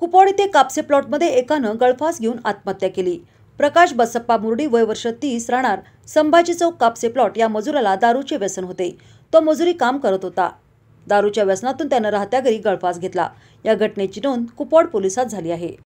कुपवाड येथे कापसे प्लॉटमध्ये एकानं गळफास घेऊन आत्महत्या केली प्रकाश बसप्पा मुरडी वय वर्ष तीस राहणार संभाजी चौक कापसे प्लॉट या मजुराला दारूचे व्यसन होते तो मजुरी काम करत होता दारूच्या व्यसनातून त्यानं राहत्या घरी गळफास घेतला या घटनेची नोंद कुपवाड पोलिसात झाली आहे